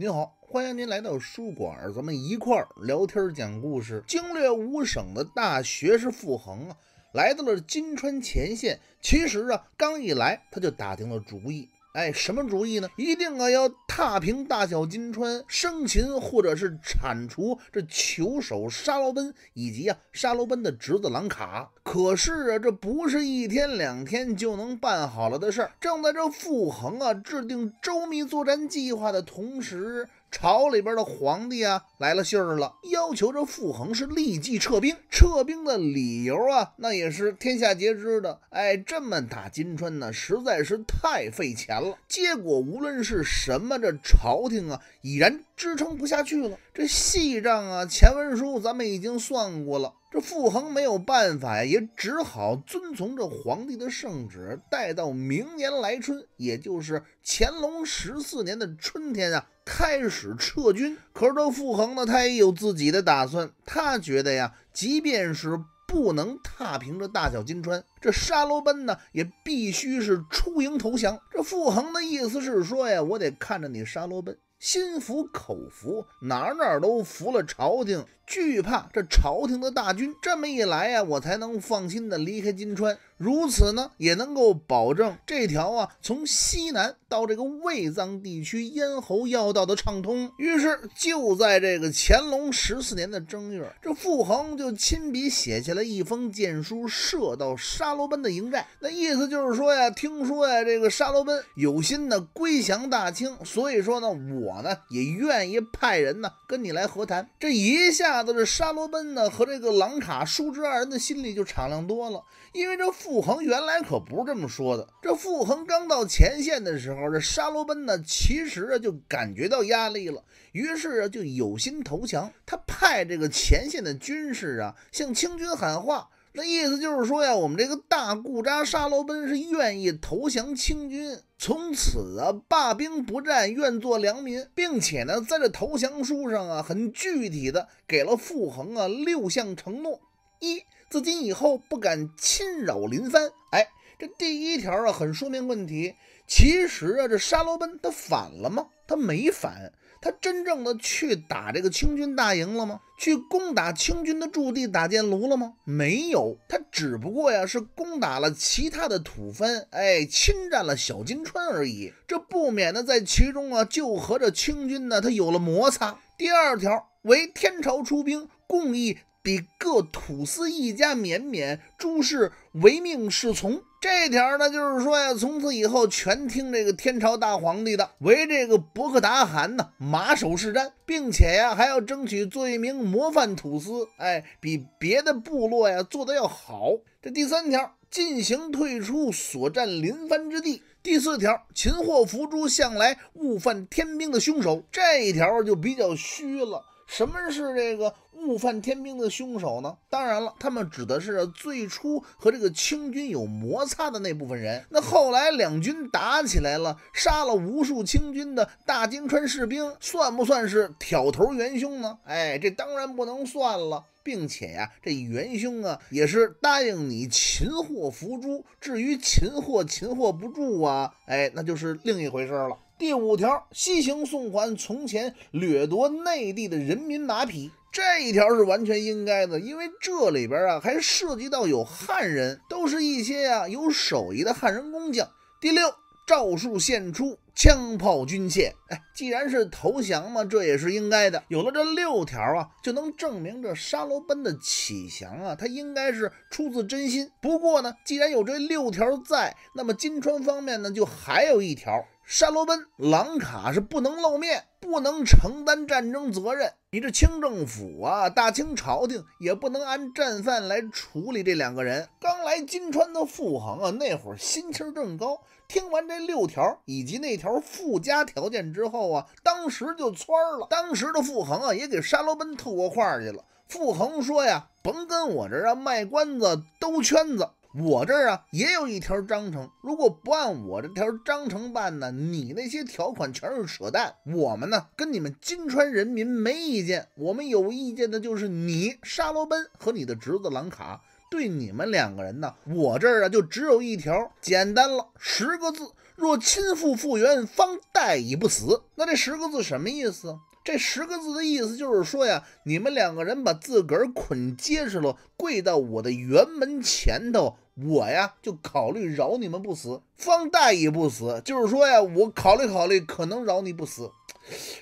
您好，欢迎您来到书馆，咱们一块儿聊天讲故事。经略五省的大学士傅恒啊，来到了金川前线。其实啊，刚一来他就打定了主意。哎，什么主意呢？一定啊，要踏平大小金川，生擒或者是铲除这球手沙罗奔以及啊沙罗奔的侄子兰卡。可是啊，这不是一天两天就能办好了的事儿。正在这傅恒啊制定周密作战计划的同时。朝里边的皇帝啊来了信儿了，要求这傅恒是立即撤兵。撤兵的理由啊，那也是天下皆知的。哎，这么打金川呢，实在是太费钱了。结果无论是什么，这朝廷啊已然支撑不下去了。这细账啊，前文书咱们已经算过了。这傅恒没有办法呀，也只好遵从这皇帝的圣旨，待到明年来春，也就是乾隆十四年的春天啊，开始撤军。可是这傅恒呢，他也有自己的打算。他觉得呀，即便是不能踏平这大小金川，这沙罗奔呢，也必须是出营投降。这傅恒的意思是说呀，我得看着你沙罗奔心服口服，哪哪都服了朝廷。惧怕这朝廷的大军，这么一来呀，我才能放心的离开金川。如此呢，也能够保证这条啊从西南到这个卫藏地区咽喉要道的畅通。于是就在这个乾隆十四年的正月，这傅恒就亲笔写下了一封箭书，射到沙罗奔的营寨。那意思就是说呀，听说呀，这个沙罗奔有心呢归降大清，所以说呢，我呢也愿意派人呢跟你来和谈。这一下。倒这沙罗奔呢和这个朗卡叔侄二人的心里就敞亮多了，因为这傅恒原来可不是这么说的。这傅恒刚到前线的时候，这沙罗奔呢其实啊就感觉到压力了，于是啊就有心投降。他派这个前线的军士啊向清军喊话。那意思就是说呀，我们这个大固扎沙罗奔是愿意投降清军，从此啊罢兵不战，愿做良民，并且呢，在这投降书上啊，很具体的给了傅恒啊六项承诺：一，自今以后不敢侵扰林藩。哎，这第一条啊，很说明问题。其实啊，这沙罗奔他反了吗？他没反。他真正的去打这个清军大营了吗？去攻打清军的驻地打箭炉了吗？没有，他只不过呀是攻打了其他的土藩，哎，侵占了小金川而已。这不免呢在其中啊就和这清军呢他有了摩擦。第二条为天朝出兵，共议比各土司一家绵绵诸事，唯命是从。这条呢，就是说呀，从此以后全听这个天朝大皇帝的，为这个博克达汗呢马首是瞻，并且呀还要争取做一名模范土司，哎，比别的部落呀做的要好。这第三条，进行退出所占临藩之地。第四条，擒获伏诛向来误犯天兵的凶手。这一条就比较虚了。什么是这个？目犯天兵的凶手呢？当然了，他们指的是最初和这个清军有摩擦的那部分人。那后来两军打起来了，杀了无数清军的大金川士兵，算不算是挑头元凶呢？哎，这当然不能算了。并且呀，这元凶啊，也是答应你擒获伏诛。至于擒获擒获不住啊，哎，那就是另一回事了。第五条，西行送还从前掠夺内地的人民马匹。这一条是完全应该的，因为这里边啊还涉及到有汉人，都是一些啊有手艺的汉人工匠。第六，赵数献出枪炮军械。哎，既然是投降嘛，这也是应该的。有了这六条啊，就能证明这沙罗奔的起降啊，他应该是出自真心。不过呢，既然有这六条在，那么金川方面呢，就还有一条，沙罗奔、朗卡是不能露面。不能承担战争责任，你这清政府啊，大清朝廷也不能按战犯来处理这两个人。刚来金川的傅恒啊，那会儿心气正高，听完这六条以及那条附加条件之后啊，当时就窜了。当时的傅恒啊，也给沙罗奔透过话去了。傅恒说呀，甭跟我这啊卖关子、兜圈子。我这儿啊也有一条章程，如果不按我这条章程办呢，你那些条款全是扯淡。我们呢跟你们金川人民没意见，我们有意见的就是你沙罗奔和你的侄子兰卡。对你们两个人呢，我这儿啊就只有一条，简单了，十个字。若亲赴复原，方待以不死。那这十个字什么意思？这十个字的意思就是说呀，你们两个人把自个儿捆结实了，跪到我的辕门前头，我呀就考虑饶你们不死。方待以不死，就是说呀，我考虑考虑，可能饶你不死。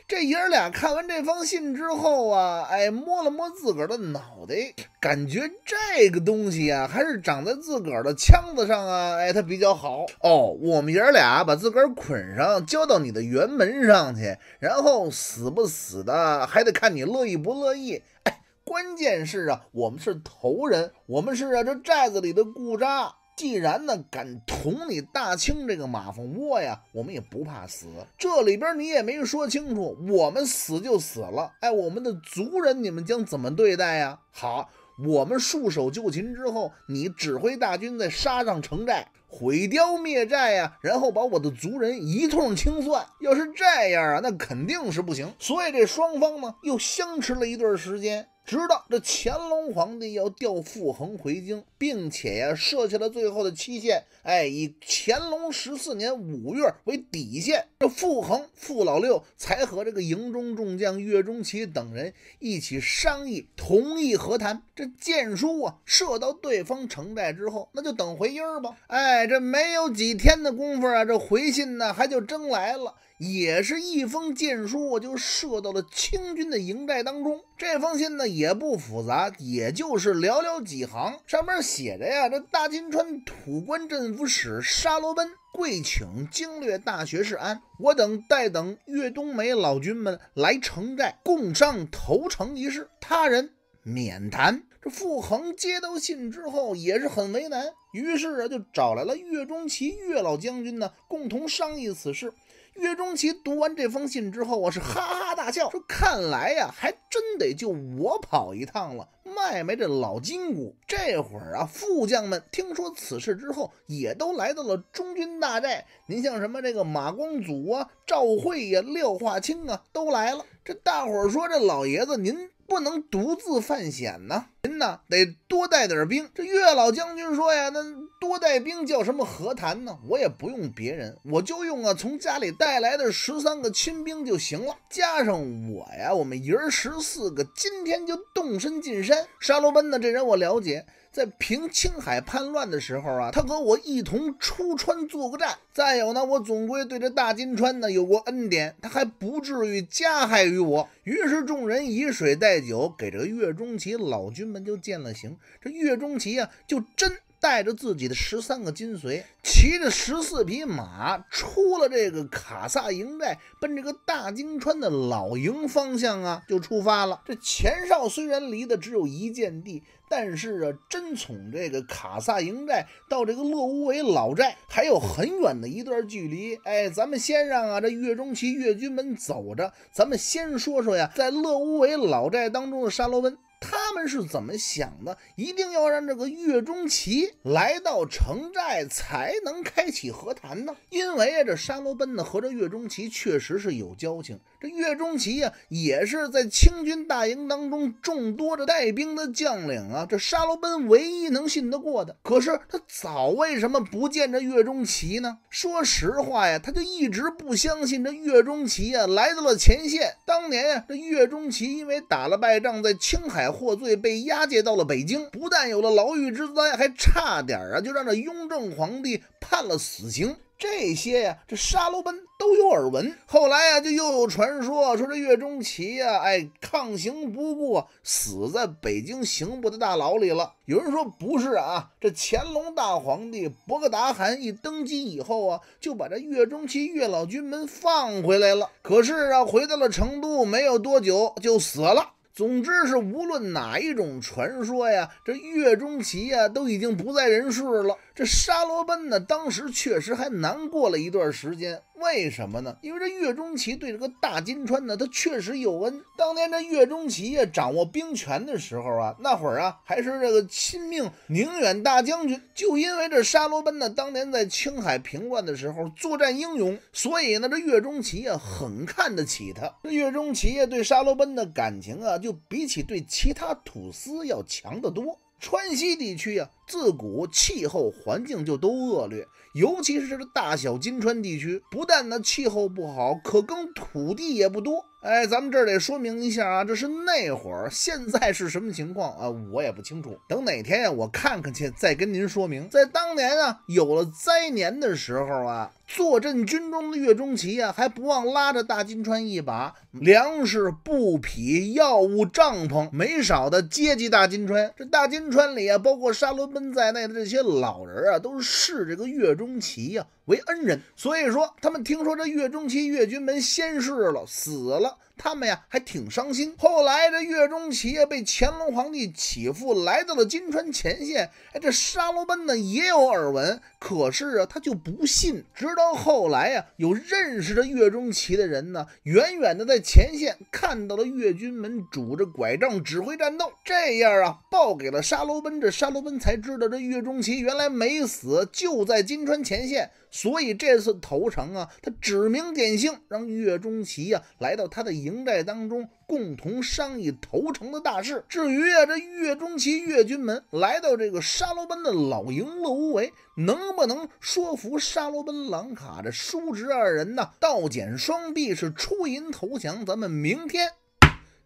这爷儿俩看完这封信之后啊，哎，摸了摸自个儿的脑袋，感觉这个东西啊，还是长在自个儿的腔子上啊，哎，它比较好哦。我们爷儿俩把自个儿捆上，交到你的辕门上去，然后死不死的还得看你乐意不乐意。哎，关键是啊，我们是头人，我们是啊这寨子里的故障。既然呢，敢捅你大清这个马蜂窝呀，我们也不怕死。这里边你也没说清楚，我们死就死了。哎，我们的族人，你们将怎么对待呀？好，我们束手就擒之后，你指挥大军再杀上城寨，毁雕灭寨呀，然后把我的族人一通清算。要是这样啊，那肯定是不行。所以这双方呢又相持了一段时间。直到这乾隆皇帝要调傅恒回京，并且呀设下了最后的期限，哎，以乾隆十四年五月为底线，这傅恒傅老六才和这个营中众将岳钟琪等人一起商议，同意和谈。这箭书啊，射到对方城寨之后，那就等回音儿吧。哎，这没有几天的功夫啊，这回信呢，还就真来了。也是一封箭书，就射到了清军的营寨当中。这封信呢也不复杂，也就是寥寥几行，上面写着呀：“这大金川土官镇抚使沙罗奔跪请经略大学士安，我等待等越东梅老军们来城寨，共商投诚一事，他人免谈。”这傅恒接到信之后也是很为难，于是啊就找来了岳钟琪、岳老将军呢，共同商议此事。岳钟琪读完这封信之后啊，是哈哈大笑，说：“看来呀，还真得就我跑一趟了。”卖卖这老筋骨，这会儿啊，副将们听说此事之后，也都来到了中军大寨。您像什么这个马光祖啊、赵慧呀、廖化清啊，都来了。这大伙儿说：“这老爷子，您。”不能独自犯险呢，您呢得多带点兵。这岳老将军说呀，那多带兵叫什么和谈呢？我也不用别人，我就用啊，从家里带来的十三个亲兵就行了，加上我呀，我们爷儿十四个，今天就动身进山。沙罗奔呢，这人我了解。在平青海叛乱的时候啊，他和我一同出川作过战。再有呢，我总归对这大金川呢有过恩典，他还不至于加害于我。于是众人以水代酒，给这岳钟琪老君们就见了形。这岳钟琪啊，就真。带着自己的十三个金随，骑着十四匹马，出了这个卡萨营寨，奔这个大金川的老营方向啊，就出发了。这前哨虽然离的只有一箭地，但是啊，真从这个卡萨营寨到这个乐无为老寨，还有很远的一段距离。哎，咱们先让啊这岳中旗岳军门走着，咱们先说说呀，在乐无为老寨当中的沙罗温。他们是怎么想的？一定要让这个岳钟琪来到城寨才能开启和谈呢？因为啊，这沙罗奔呢和这岳钟琪确实是有交情。这岳钟琪呀，也是在清军大营当中众多的带兵的将领啊，这沙罗奔唯一能信得过的。可是他早为什么不见这岳钟琪呢？说实话呀，他就一直不相信这岳钟琪啊来到了前线。当年呀，这岳钟琪因为打了败仗，在青海。获罪被押解到了北京，不但有了牢狱之灾，还差点啊就让这雍正皇帝判了死刑。这些呀，这沙罗奔都有耳闻。后来啊，就又有传说说这岳钟琪呀，哎，抗刑不顾，死在北京刑部的大牢里了。有人说不是啊，这乾隆大皇帝博格达汗一登基以后啊，就把这岳钟琪、岳老军们放回来了。可是啊，回到了成都没有多久就死了。总之是，无论哪一种传说呀，这岳钟琪呀，都已经不在人世了。这沙罗奔呢，当时确实还难过了一段时间。为什么呢？因为这岳钟琪对这个大金川呢，他确实有恩。当年这岳钟琪啊掌握兵权的时候啊，那会儿啊还是这个亲命宁远大将军。就因为这沙罗奔呢，当年在青海平乱的时候作战英勇，所以呢这岳钟琪啊很看得起他。这岳钟琪啊对沙罗奔的感情啊，就比起对其他土司要强得多。川西地区呀，自古气候环境就都恶劣，尤其是这大小金川地区，不但呢气候不好，可耕土地也不多。哎，咱们这儿得说明一下啊，这是那会儿，现在是什么情况啊，我也不清楚。等哪天呀，我看看去，再跟您说明。在当年啊，有了灾年的时候啊。坐镇军中的岳钟琪啊，还不忘拉着大金川一把，粮食、布匹、药物、帐篷，没少的接济大金川。这大金川里啊，包括沙罗奔在内的这些老人啊，都视这个岳钟琪啊为恩人。所以说，他们听说这岳钟琪岳军门先逝了，死了。他们呀还挺伤心。后来这岳琪呀被乾隆皇帝起复，来到了金川前线。哎，这沙罗奔呢也有耳闻，可是啊他就不信。直到后来啊，有认识这岳钟琪的人呢，远远的在前线看到了岳军们拄着拐杖指挥战斗，这样啊报给了沙罗奔。这沙罗奔才知道这岳钟琪原来没死，就在金川前线。所以这次投诚啊，他指名点姓让岳钟琪啊来到他的。营。营寨当中，共同商议投诚的大事。至于啊，这岳中旗岳军门来到这个沙罗奔的老营乐无为，能不能说服沙罗奔、朗卡这叔侄二人呢？倒剪双臂是出银投降。咱们明天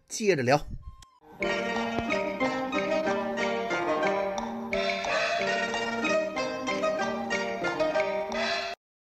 接着聊。